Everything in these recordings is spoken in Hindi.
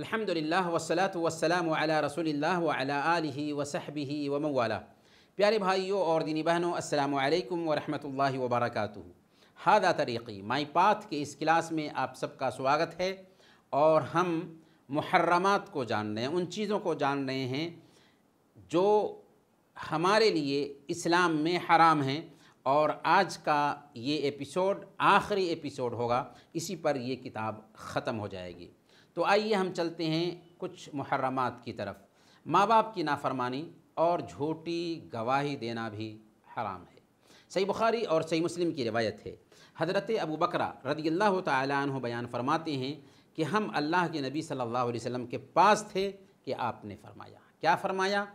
अल्हम्दुलिल्लाह वसलात वसलाम अला रसूलिल्लाह व अला आलिहि व सहबिहि व मवाला प्यारे भाइयों और दीनी बहनों अस्सलाम वालेकुम व रहमतुल्लाहि व बरकातुहू हादा तरीक़ी माई पाथ के इस क्लास में आप सबका स्वागत है और हम मुहर्रमात को जान रहे हैं उन चीज़ों को जान रहे हैं जो हमारे लिए इस्लाम में हराम हैं और आज का ये एपिसोड आखिरी एपिसोड होगा इसी पर ये किताब ख़त्म हो जाएगी तो आइए हम चलते हैं कुछ मुहरमात की तरफ माँ बाप की नाफरमानी और झूठी गवाही देना भी हराम है सही बुखारी और सही मुस्लिम की रिवायत है हज़रत अबू बकरा रदी अल्लाह तु बयान फरमाते हैं कि हम अल्लाह के नबी सल्लल्लाहु अलैहि वसल्लम के पास थे कि आपने फरमाया क्या फरमाया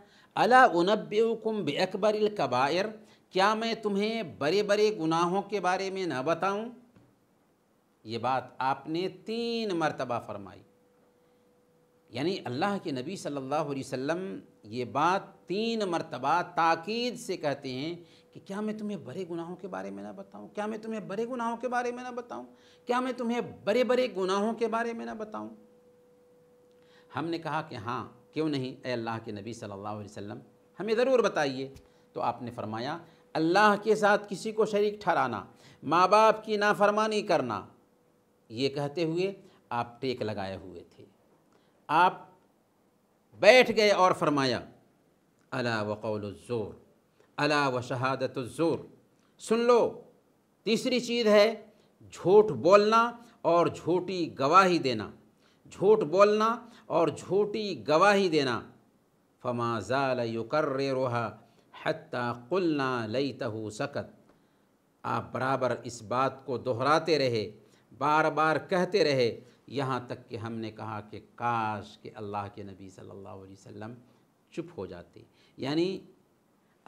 अला उनबुम बकबर कबायर क्या मैं तुम्हें बड़े बड़े गुनाहों के बारे में ना बताऊँ ये बात आपने तीन मरतबा फरमाई यानी अल्लाह के नबी सल्लल्लाहु अलैहि वसल्लम ये बात तीन मरतबा ताकीद से कहते हैं कि क्या मैं तुम्हें बड़े गुनाहों के बारे में ना बताऊं क्या मैं तुम्हें बड़े गुनाहों के बारे में ना बताऊं क्या मैं तुम्हें बड़े बड़े गुनाहों के बारे में ना बताऊं हमने कहा कि हाँ क्यों नहीं ए अल्लाह के नबी सल्लल्लाहु अलैहि वसल्लम हमें ज़रूर बताइए तो आपने फरमाया अल्लाह के साथ किसी को शरीक ठहराना माँ बाप की नाफरमानी करना ये कहते हुए आप टेक लगाए हुए थे आप बैठ गए और फरमाया अला जोर अला व शहादत ज़ोर सुन लो तीसरी चीज़ है झूठ बोलना और झूठी गवाही देना झूठ बोलना और झूठी गवाही देना फमाजाल युकर रोहा हत्ता कुलना लई तहु सकत आप बराबर इस बात को दोहराते रहे बार बार कहते रहे यहाँ तक कि हमने कहा कि काश के अल्लाह के नबी सल्लल्लाहु अलैहि वसल्लम चुप हो जाते यानी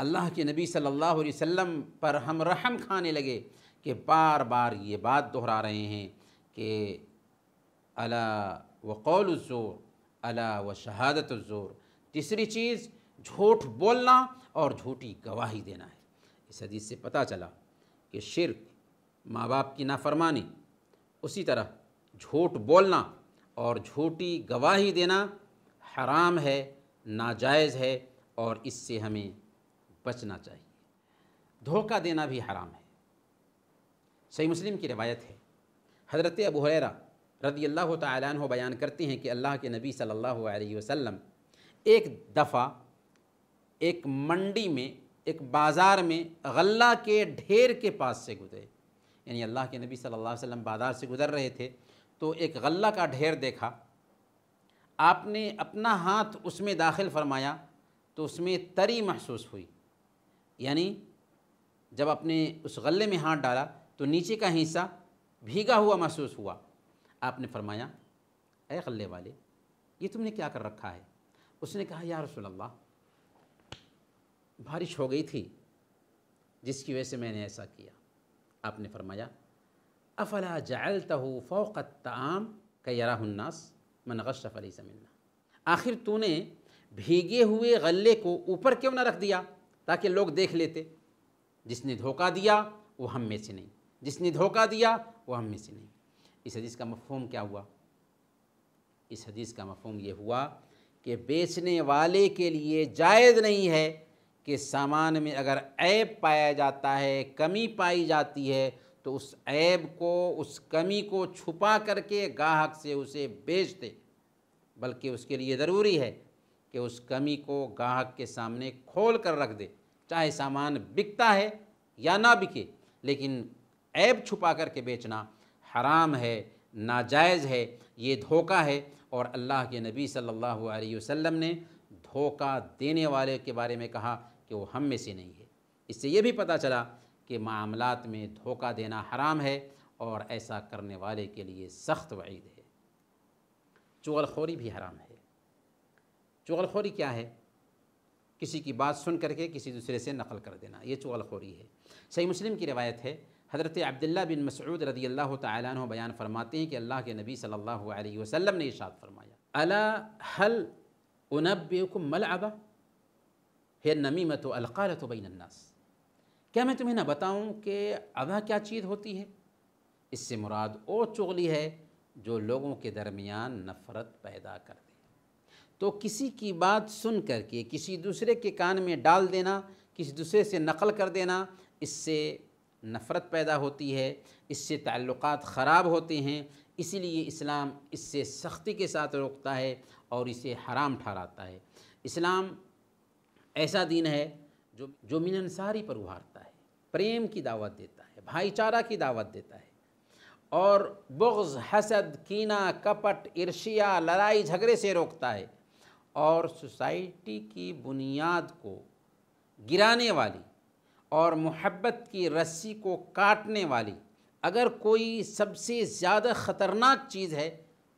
अल्लाह के नबी सल्लल्लाहु अलैहि वसल्लम पर हम रहम खाने लगे कि बार बार ये बात दोहरा रहे हैं कि अला व कौल ज़ोर अला व शहादत ज़ोर तीसरी चीज़ झूठ बोलना और झूठी गवाही देना है इस हदीस से पता चला कि शिरक माँ बाप की नाफरमानी उसी तरह झूठ बोलना और झूठी गवाही देना हराम है नाजायज़ है और इससे हमें बचना चाहिए धोखा देना भी हराम है सही मुस्लिम की रिवायत है हज़रत अबू हैरा रदी अल्लाह तन बयान करते हैं कि अल्लाह के नबी सल्लल्लाहु अलैहि वसल्लम एक दफ़ा एक मंडी में एक बाज़ार में गल्ला के ढेर के पास से गुजरे यानी अल्लाह के नबी सल्लल्लाहु अलैहि वसल्लम बाज़ार से गुज़र रहे थे तो एक गल्ला का ढेर देखा आपने अपना हाथ उसमें दाखिल फरमाया तो उसमें तरी महसूस हुई यानी जब आपने उस गले में हाथ डाला तो नीचे का हिस्सा भीगा हुआ महसूस हुआ आपने फरमाया ए गले वाले ये तुमने क्या कर रखा है उसने कहा या रसोल्ला बारिश हो गई थी जिसकी वजह से मैंने ऐसा किया आपने फरमाया अफला जलत हो फ़ौक़ ताम कैरान्नास मनगशफ़ अली समन्ना आखिर तूने भीगे हुए गले को ऊपर क्यों ना रख दिया ताकि लोग देख लेते जिसने धोखा दिया वो हम में से नहीं जिसने धोखा दिया वो हम में से नहीं इस हदीस का मफहम क्या हुआ इस हदीस का मफहम ये हुआ कि बेचने वाले के लिए जायज़ नहीं है कि सामान में अगर ऐब पाया जाता है कमी पाई जाती है तो उस ऐब को उस कमी को छुपा करके गाहक से उसे बेच दे बल्कि उसके लिए ज़रूरी है कि उस कमी को गाहक के सामने खोल कर रख दे चाहे सामान बिकता है या ना बिके लेकिन ऐब छुपा करके बेचना हराम है नाजायज़ है ये धोखा है और अल्लाह के नबी सल्लल्लाहु अलैहि वसल्लम ने धोखा देने वाले के बारे में कहा कि वो हम में से नहीं है इससे ये भी पता चला कि मामलात में धोखा देना हराम है और ऐसा करने वाले के लिए सख्त वईद है चुगलखोरी भी हराम है चुगलखोरी क्या है किसी की बात सुन करके किसी दूसरे से नकल कर देना ये चुगलखोरी है सही मुस्लिम की रिवायत है हज़रत अब्दुल्ला बिन मसूद रदी अल्लाह तु बयान फरमाते हैं कि अल्लाह के नबी सल्लल्लाहु अलैहि वसल्लम ने इशाद फरमाया अला हल उनब मलअबा अबा है नमीमत अलक़ालत बैनन्नास क्या मैं तुम्हें ना बताऊं कि अदा क्या चीज़ होती है इससे मुराद ओ चुगली है जो लोगों के दरमियान नफ़रत पैदा कर दे तो किसी की बात सुन करके किसी दूसरे के कान में डाल देना किसी दूसरे से नकल कर देना इससे नफ़रत पैदा होती है इससे ताल्लुकात ख़राब होते हैं इसीलिए इस्लाम इससे सख्ती के साथ रोकता है और इसे हराम ठहराता है इस्लाम ऐसा दिन है जो जो मिननसारी पर उभारता है प्रेम की दावत देता है भाईचारा की दावत देता है और बुग्ज़ हसद कीना कपट इर्शिया लड़ाई झगड़े से रोकता है और सोसाइटी की बुनियाद को गिराने वाली और मोहब्बत की रस्सी को काटने वाली अगर कोई सबसे ज़्यादा ख़तरनाक चीज़ है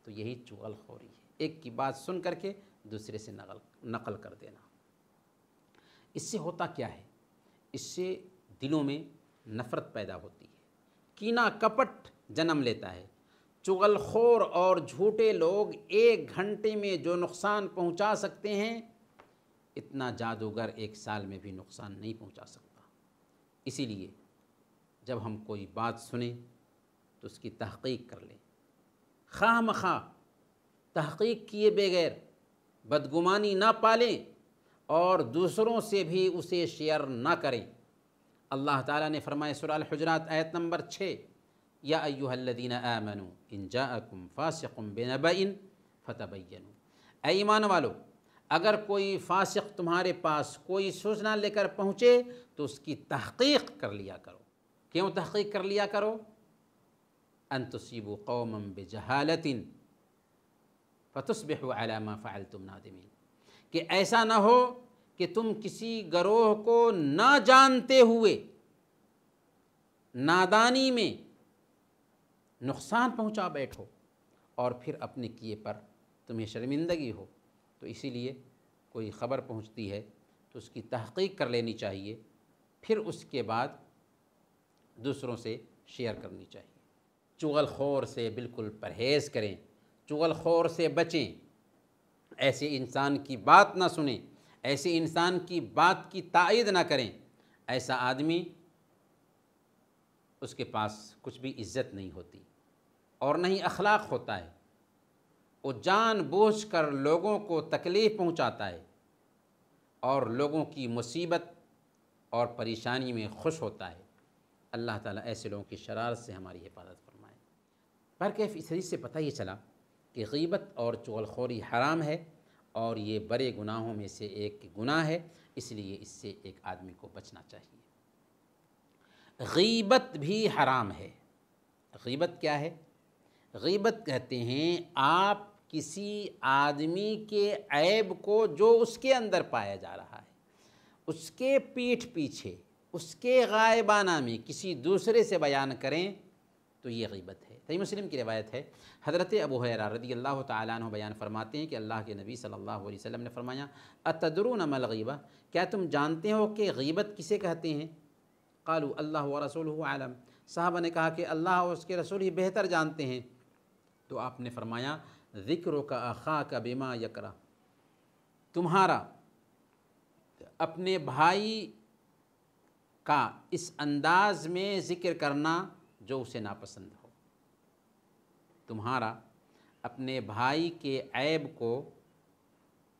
तो यही चुगलखोरी है एक की बात सुन करके दूसरे से नकल नकल कर देना इससे होता क्या है इससे दिलों में नफ़रत पैदा होती है कीना कपट जन्म लेता है चुगलखोर और झूठे लोग एक घंटे में जो नुकसान पहुंचा सकते हैं इतना जादूगर एक साल में भी नुकसान नहीं पहुंचा सकता इसीलिए जब हम कोई बात सुने तो उसकी तहकीक कर लें खा मखा तहकीक किए बगैर बदगुमानी ना पालें और दूसरों से भी उसे शेयर ना करें अल्लाह ताला ने फरमाया सुरल हजरात आयत नंबर छः या अयुहल्लिन आमनु इन जाकुम फ़ासकुम बेनबिन फ़तबैन ईमान वालो अगर कोई फ़ासिक तुम्हारे पास कोई सूचना लेकर पहुँचे तो उसकी तहकीक कर लिया करो क्यों तहकीक कर लिया करो अन तुसीबु कौम बजहालतिन फ़तुसबिह आलामा फ़ाल तुम नादमीन कि ऐसा ना हो कि तुम किसी गरोह को ना जानते हुए नादानी में नुकसान पहुंचा बैठो और फिर अपने किए पर तुम्हें शर्मिंदगी हो तो इसीलिए कोई ख़बर पहुंचती है तो उसकी तहकीक कर लेनी चाहिए फिर उसके बाद दूसरों से शेयर करनी चाहिए चुगलखोर से बिल्कुल परहेज़ करें चुगलखोर से बचें ऐसे इंसान की बात ना सुने ऐसे इंसान की बात की तायद ना करें ऐसा आदमी उसके पास कुछ भी इज्जत नहीं होती और नहीं अखलाक होता है वो बूझ कर लोगों को तकलीफ़ पहुंचाता है और लोगों की मुसीबत और परेशानी में खुश होता है अल्लाह ताला ऐसे लोगों की शरारत से हमारी हिफाजत फरमाए बरकैफ इस हदीस से पता ही चला कि गीबत और चुगलखोरी हराम है और ये बड़े गुनाहों में से एक गुनाह है इसलिए इससे एक आदमी को बचना चाहिए गीबत भी हराम है गीबत क्या है गीबत कहते हैं आप किसी आदमी के ऐब को जो उसके अंदर पाया जा रहा है उसके पीठ पीछे उसके गायबाना में किसी दूसरे से बयान करें तो ये गीबत है सही मुस्लिम की रिवायत है हज़रत अबू रदी अल्लाह तु बयान फरमाते हैं कि अल्लाह के नबी सल्लल्लाहु अलैहि वसल्लम ने फरमाया अतदरून अमल गीबा क्या तुम जानते हो कि गीबत किसे कहते हैं कालू अल्लाह व रसूल आलम साहबा ने कहा कि अल्लाह और उसके रसूल ही बेहतर जानते हैं तो आपने फरमाया ज़िक्र का अखा का बीमा यकरा तुम्हारा अपने भाई का इस अंदाज में ज़िक्र करना जो उसे नापसंद हो तुम्हारा अपने भाई के ऐब को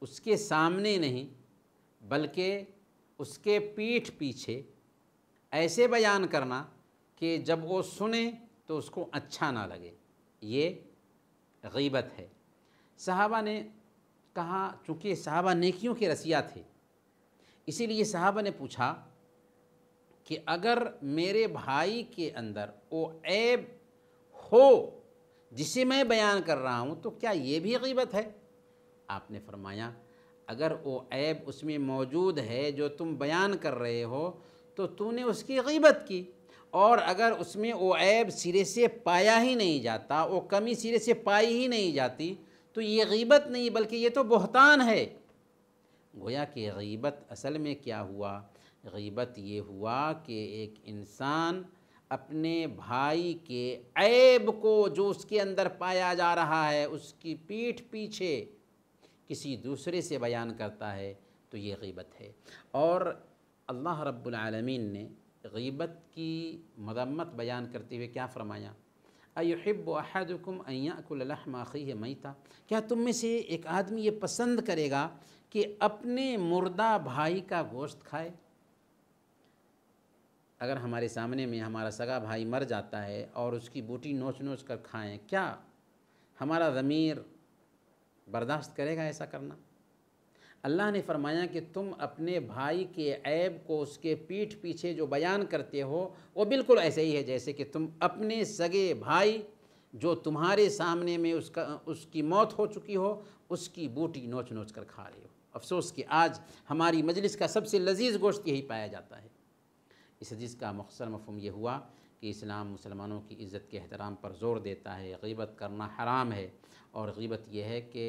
उसके सामने नहीं बल्कि उसके पीठ पीछे ऐसे बयान करना कि जब वो सुने तो उसको अच्छा ना लगे ये गीबत है साहबा ने कहा चूँकि साहबा नेकियों के रसिया थे इसीलिए साहबा ने पूछा कि अगर मेरे भाई के अंदर वो ऐब हो जिसे मैं बयान कर रहा हूँ तो क्या ये भी गीबत है आपने फरमाया अगर वो ऐब उसमें मौजूद है जो तुम बयान कर रहे हो तो तूने उसकी गीबत की और अगर उसमें वो ऐब सिरे से पाया ही नहीं जाता वो कमी सिरे से पाई ही नहीं जाती तो ये गीबत नहीं बल्कि ये तो बहतान है गोया कि गीबत असल में क्या हुआ गीबत ये हुआ कि एक इंसान अपने भाई के ऐब को जो उसके अंदर पाया जा रहा है उसकी पीठ पीछे किसी दूसरे से बयान करता है तो ये गीबत है और अल्लाह रब्बुल आलमीन ने गीबत की मदम्मत बयान करते हुए क्या फ़रमाया अयब अहदुकुम अयाकुल्लाखी है मईता क्या तुम में से एक आदमी ये पसंद करेगा कि अपने मुर्दा भाई का गोश्त खाए अगर हमारे सामने में हमारा सगा भाई मर जाता है और उसकी बूटी नोच नोच कर खाएं क्या हमारा ज़मीर बर्दाश्त करेगा ऐसा करना अल्लाह ने फरमाया कि तुम अपने भाई के ऐब को उसके पीठ पीछे जो बयान करते हो वो बिल्कुल ऐसे ही है जैसे कि तुम अपने सगे भाई जो तुम्हारे सामने में उसका उसकी मौत हो चुकी हो उसकी बूटी नोच नोच कर खा रहे हो अफसोस कि आज हमारी मजलिस का सबसे लजीज गोश्त यही पाया जाता है इस हदीस का मखसर मफहम यह हुआ कि इस्लाम मुसलमानों की इज़्ज़त के अहतराम पर ज़ोर देता है गीबत करना हराम है और गीबत यह है कि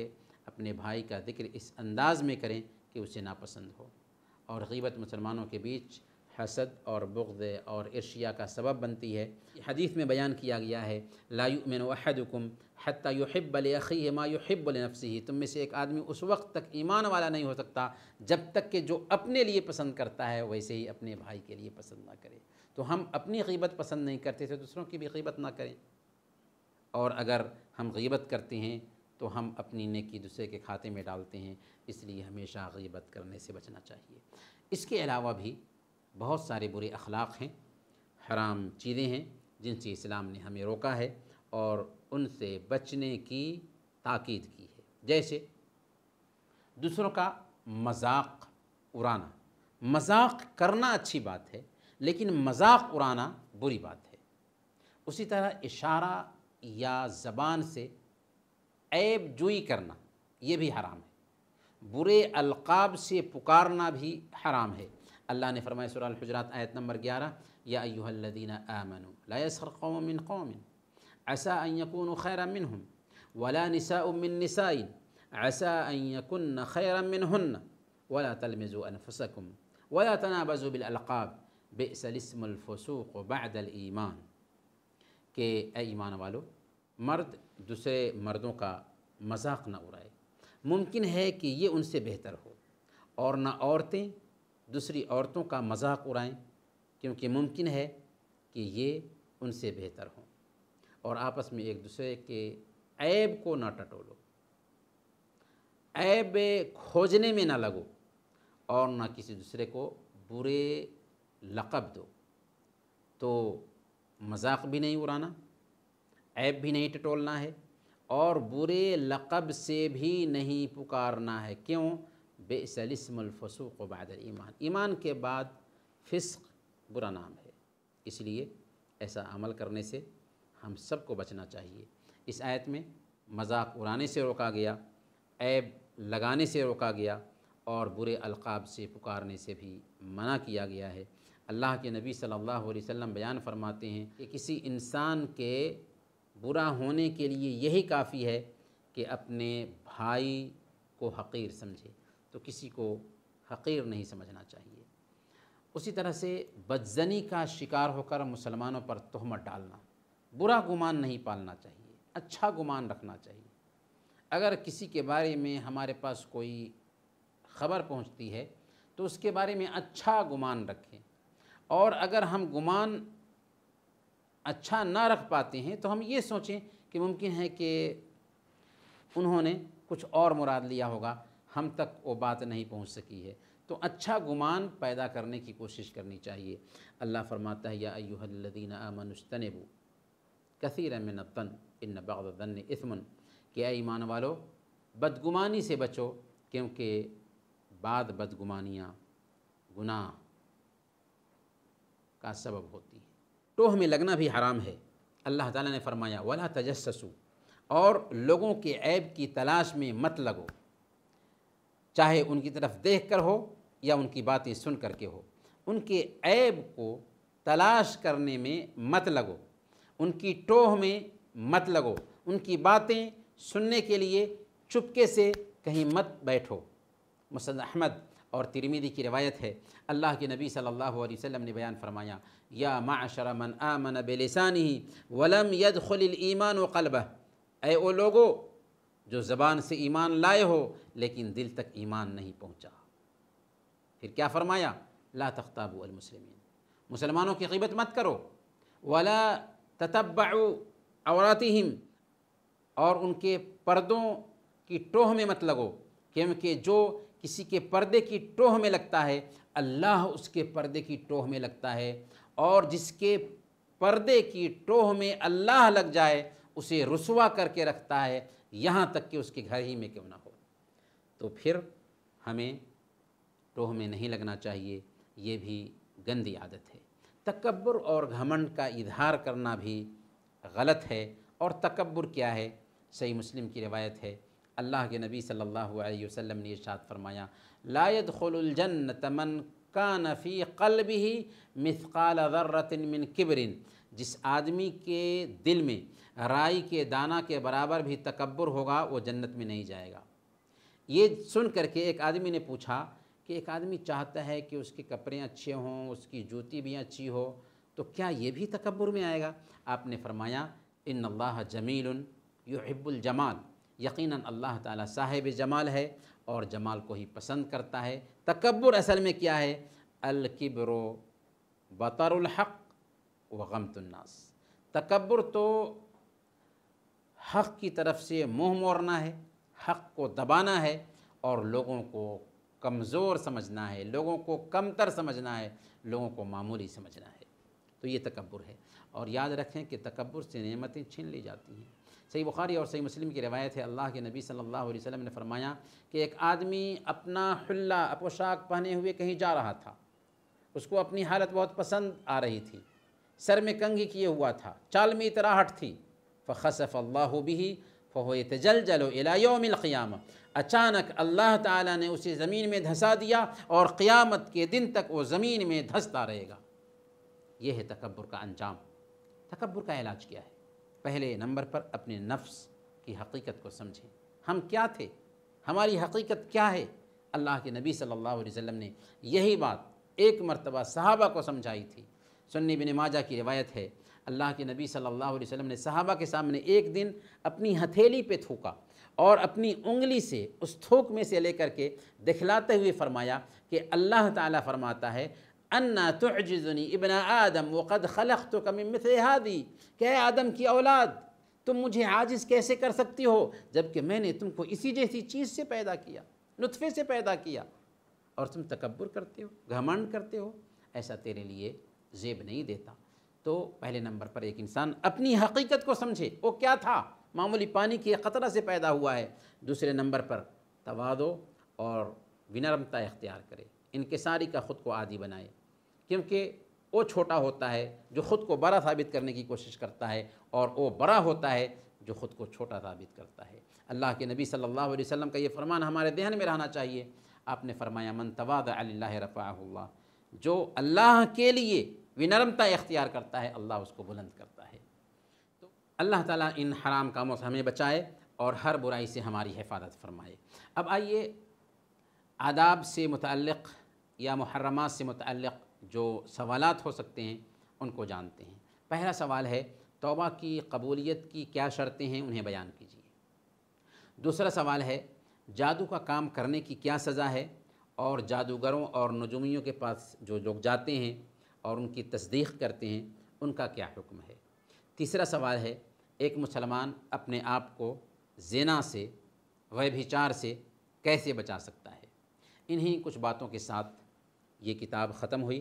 अपने भाई का जिक्र इस अंदाज़ में करें कि उसे नापसंद हो और गीबत मुसलमानों के बीच हसद और बुगद और इर्शिया का सबब बनती है हदीस में बयान किया गया है लायुमिन वहदुकुम हती युहबल अखी मा युहबल नफसी तुम में से एक आदमी उस वक्त तक ईमान वाला नहीं हो सकता जब तक कि जो अपने लिए पसंद करता है वैसे ही अपने भाई के लिए पसंद ना करे तो हम अपनी गीबत पसंद नहीं करते तो दूसरों की भी गीबत ना करें और अगर हम गीबत करते हैं तो हम अपनी नेकी दूसरे के खाते में डालते हैं इसलिए हमेशा गीबत करने से बचना चाहिए इसके अलावा भी बहुत सारे बुरे अखलाक़ हैं हराम चीज़ें हैं जिनसे इस्लाम ने हमें रोका है और उनसे बचने की ताकीद की है जैसे दूसरों का मजाक उड़ाना मजाक करना अच्छी बात है लेकिन मजाक उड़ाना बुरी बात है उसी तरह इशारा या ज़बान से ऐब जुई करना ये भी हराम है बुरे अलकाब से पुकारना भी हराम है اللہ نے فرمایا سورہ الحجرات آیت آية نمبر گیارہ یا ایوہ الذین آمنوا لا يسخر قوم من قوم عسا ان یکونوا خیرا منهم ولا نساء من نساء عسا ان يكون خیرا منهن ولا تلمزوا انفسكم ولا تنابزوا بالالقاب بئس الاسم الفسوق بعد الایمان کہ اے ایمان والو مرد دوسرے مردوں کا مزاق نہ اڑائے ممکن ہے کہ یہ ان سے بہتر ہو اور نہ عورتیں दूसरी औरतों का मजाक उड़ाएं क्योंकि मुमकिन है कि ये उनसे बेहतर हों और आपस में एक दूसरे के ऐब को ना टटोलो ऐब खोजने में ना लगो और ना किसी दूसरे को बुरे लक़ब दो तो मजाक भी नहीं उड़ाना ऐब भी नहीं टटोलना है और बुरे लक़ब से भी नहीं पुकारना है क्यों बेसलस्मफ़सूक बाद ईमान ईमान के बाद फ़िस्क बुरा नाम है इसलिए ऐसा अमल करने से हम सबको बचना चाहिए इस आयत में मजाक उड़ाने से रोका गया ऐब लगाने से रोका गया और बुरे अलकाब से पुकारने से भी मना किया गया है अल्लाह के नबी सल्लल्लाहु अलैहि वसल्लम बयान फरमाते हैं कि किसी इंसान के बुरा होने के लिए यही काफ़ी है कि अपने भाई को हकीर समझे तो किसी को हकीर नहीं समझना चाहिए उसी तरह से बदजनी का शिकार होकर मुसलमानों पर तहमत डालना बुरा गुमान नहीं पालना चाहिए अच्छा गुमान रखना चाहिए अगर किसी के बारे में हमारे पास कोई खबर पहुंचती है तो उसके बारे में अच्छा गुमान रखें और अगर हम गुमान अच्छा ना रख पाते हैं तो हम ये सोचें कि मुमकिन है कि उन्होंने कुछ और मुराद लिया होगा हम तक वो बात नहीं पहुंच सकी है तो अच्छा गुमान पैदा करने की कोशिश करनी चाहिए अल्लाह फरमाता है या अयुहल्लिन आमनस्तनबू कसर मिन तन इन बगदन इसमन क्या ईमान वालो बदगुमानी से बचो क्योंकि बाद बदगुमानियाँ गुनाह का सबब होती है तो हमें लगना भी हराम है अल्लाह ताला ने फरमाया वला तजस्सू और लोगों के ऐब की तलाश में मत लगो चाहे उनकी तरफ देख कर हो या उनकी बातें सुन कर के हो उनके ऐब को तलाश करने में मत लगो उनकी टोह में मत लगो उनकी बातें सुनने के लिए चुपके से कहीं मत बैठो मुसद अहमद और तिरमीदी की रवायत है अल्लाह के नबी सल्लल्लाहु अलैहि वसल्लम ने बयान फरमाया या माशरा मन आमन बेलसानी वलम यद खुल ईमान व कलब ए ओ लोगो जो ज़बान से ईमान लाए हो लेकिन दिल तक ईमान नहीं पहुँचा फिर क्या फरमाया ला तख्ताबू अलमुसलिमिन मुसलमानों की गिबत मत करो वला ततब्बा औरतिम और उनके पर्दों की टोह में मत लगो क्योंकि जो किसी के पर्दे की टोह में लगता है अल्लाह उसके पर्दे की टोह में लगता है और जिसके पर्दे की टोह में अल्लाह लग जाए उसे रसुआ करके रखता है यहाँ तक कि उसके घर ही में क्यों ना हो तो फिर हमें टोह में नहीं लगना चाहिए ये भी गंदी आदत है तकबर और घमंड का इजहार करना भी गलत है और तकबर क्या है सही मुस्लिम की रिवायत है अल्लाह के नबी सल्लल्लाहु अलैहि वसल्लम ने इरशाद फरमाया लायद खुलजन्न तमन का नफ़ी कल भी मिसकाल ज़र्रतिन मिन किबरिन जिस आदमी के दिल में राई के दाना के बराबर भी तकबर होगा वो जन्नत में नहीं जाएगा ये सुन करके एक आदमी ने पूछा कि एक आदमी चाहता है कि उसके कपड़े अच्छे हों उसकी जूती भी अच्छी हो तो क्या ये भी तकबर में आएगा आपने फरमाया इन अल्लाह जमील युहिब्बुल जमाल यकीन अल्लाह ताला साहेब जमाल है और जमाल को ही पसंद करता है तकबर असल में क्या है अलकिब्रो बतरुल वगम तकबर तो हक़ की तरफ से मुँह मोड़ना है हक़ को दबाना है और लोगों को कमज़ोर समझना है लोगों को कमतर समझना है लोगों को मामूली समझना है तो ये तकबर है और याद रखें कि तकबर से नेमतें छीन ली जाती हैं सही बुखारी और सही मुस्लिम की रवायत है अल्लाह के नबी सल्लल्लाहु अलैहि वसल्लम ने फरमाया कि एक आदमी अपना हल्ला अपोशाक पहने हुए कहीं जा रहा था उसको अपनी हालत बहुत पसंद आ रही थी सर में कंगी किए हुआ था चाल में इतराहट थी फ़सफ़ अल्लाह भी फ़ो तजल जलो इलायोमिलक़ियाम अचानक अल्लाह ताला ने उसे ज़मीन में धंसा दिया और क़ियामत के दिन तक वो ज़मीन में धंसता रहेगा यह है तकबर का अंजाम तकबर का इलाज क्या है पहले नंबर पर अपने नफ्स की हकीकत को समझें हम क्या थे हमारी हकीकत क्या है अल्लाह के नबी सल्लल्लाहु अलैहि वसल्लम ने यही बात एक मरतबा सहाबा को समझाई थी सुन्नी बिन माजा की रिवायत है अल्लाह के नबी सल्लल्लाहु अलैहि वसल्लम ने सहाबा के सामने एक दिन अपनी हथेली पे थूका और अपनी उंगली से उस थूक में से लेकर के दिखलाते हुए फरमाया कि अल्लाह ताला फरमाता है अन्ना तुजनी इबन आदम वक़द खलख तो कमी मिथादी क्या आदम की औलाद तुम मुझे आजिज़ कैसे कर सकती हो जबकि मैंने तुमको इसी जैसी चीज़ से पैदा किया नुतफ़े से पैदा किया और तुम तकबर करते हो घमंड करते हो ऐसा तेरे लिए जेब नहीं देता तो पहले नंबर पर एक इंसान अपनी हकीकत को समझे वो क्या था मामूली पानी के ख़तरा से पैदा हुआ है दूसरे नंबर पर तवादो और विनम्रता इख्तियार करे इनकसारी का ख़ुद को आदि बनाए क्योंकि वो छोटा होता है जो ख़ुद को बड़ा साबित करने की कोशिश करता है और वो बड़ा होता है जो ख़ुद को छोटा साबित करता है अल्लाह के नबी सल्लल्लाहु अलैहि वसल्लम का ये फ़रमान हमारे दहन में रहना चाहिए आपने फ़रमाया मन तवाद रफ़ा जो अल्लाह के लिए विनरमता इख्तियार करता है अल्लाह उसको बुलंद करता है तो अल्लाह ताला इन हराम कामों से हमें बचाए और हर बुराई से हमारी हिफाजत फरमाए अब आइए आदाब से मुतलक़ या मुहर्रमात से मुतलक़ जो सवालात हो सकते हैं उनको जानते हैं पहला सवाल है तोबा की कबूलियत की क्या शर्तें हैं उन्हें बयान कीजिए दूसरा सवाल है जादू का काम करने की क्या सज़ा है और जादूगरों और नजूमियों के पास जो लोग जाते हैं और उनकी तस्दीक करते हैं उनका क्या हुक्म है तीसरा सवाल है एक मुसलमान अपने आप को जेना से व्यभिचार से कैसे बचा सकता है इन्हीं कुछ बातों के साथ ये किताब ख़त्म हुई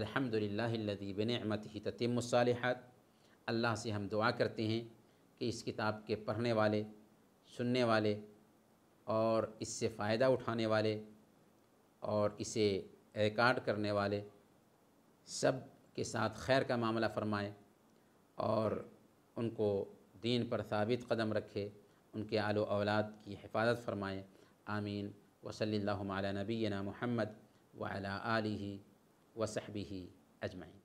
अल्हम्दुलिल्लाहिल्लज़ी बिनमत ही ततिमसालहत अल्लाह से हम दुआ करते हैं कि इस किताब के पढ़ने वाले सुनने वाले और इससे फ़ायदा उठाने वाले और इसे रिकॉर्ड करने वाले सब के साथ खैर का मामला फरमाए और उनको दीन पर साबित कदम रखे उनके आलो औलाद की हिफाजत फरमाए आमीन वसल्ला नबीना महमद वाली वसहबी अजमैन